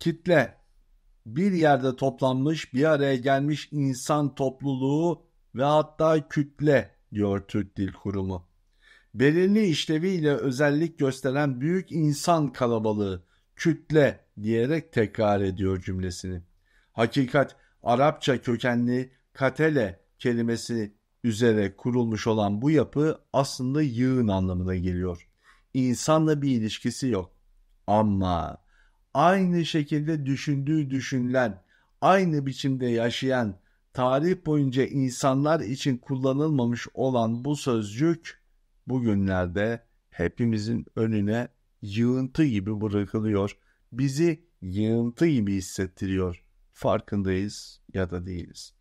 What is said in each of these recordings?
kitle bir yerde toplanmış bir araya gelmiş insan topluluğu ve hatta kütle diyor Türk Dil Kurumu. Belirli işleviyle özellik gösteren büyük insan kalabalığı kütle diyerek tekrar ediyor cümlesini. Hakikat Arapça kökenli katele kelimesi üzere kurulmuş olan bu yapı aslında yığın anlamına geliyor. İnsanla bir ilişkisi yok. Ama aynı şekilde düşündüğü düşünülen, aynı biçimde yaşayan, tarih boyunca insanlar için kullanılmamış olan bu sözcük bugünlerde hepimizin önüne yığıntı gibi bırakılıyor. Bizi yığıntı gibi hissettiriyor. Farkındayız ya da değiliz.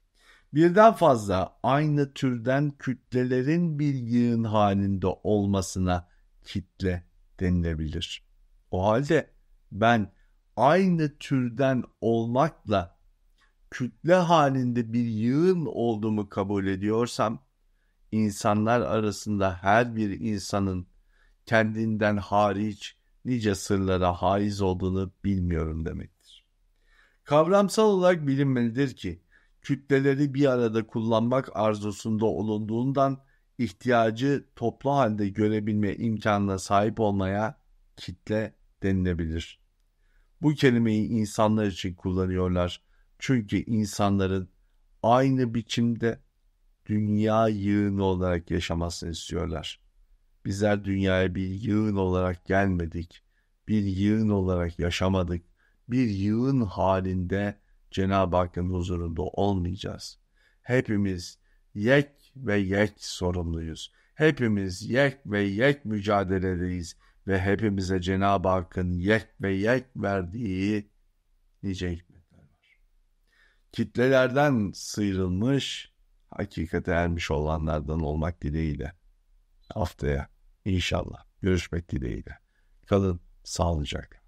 Birden fazla aynı türden kütlelerin bir yığın halinde olmasına kitle denilebilir. O halde ben aynı türden olmakla kütle halinde bir yığın olduğumu kabul ediyorsam insanlar arasında her bir insanın kendinden hariç nice sırlara haiz olduğunu bilmiyorum demektir. Kavramsal olarak bilinmelidir ki kütleleri bir arada kullanmak arzusunda olunduğundan ihtiyacı toplu halde görebilme imkanına sahip olmaya kitle denilebilir. Bu kelimeyi insanlar için kullanıyorlar. Çünkü insanların aynı biçimde dünya yığını olarak yaşamasını istiyorlar. Bizler dünyaya bir yığın olarak gelmedik. Bir yığın olarak yaşamadık. Bir yığın halinde Cenab-ı Hakk'ın huzurunda olmayacağız. Hepimiz yek ve yek sorumluyuz. Hepimiz yek ve yek mücadeledeyiz ve hepimize Cenab-ı Hakk'ın yek ve yek verdiği nice hikmetler var. Kitlelerden sıyrılmış, hakikate ermiş olanlardan olmak dileğiyle. Haftaya inşallah görüşmek dileğiyle. Kalın sağlıcakla.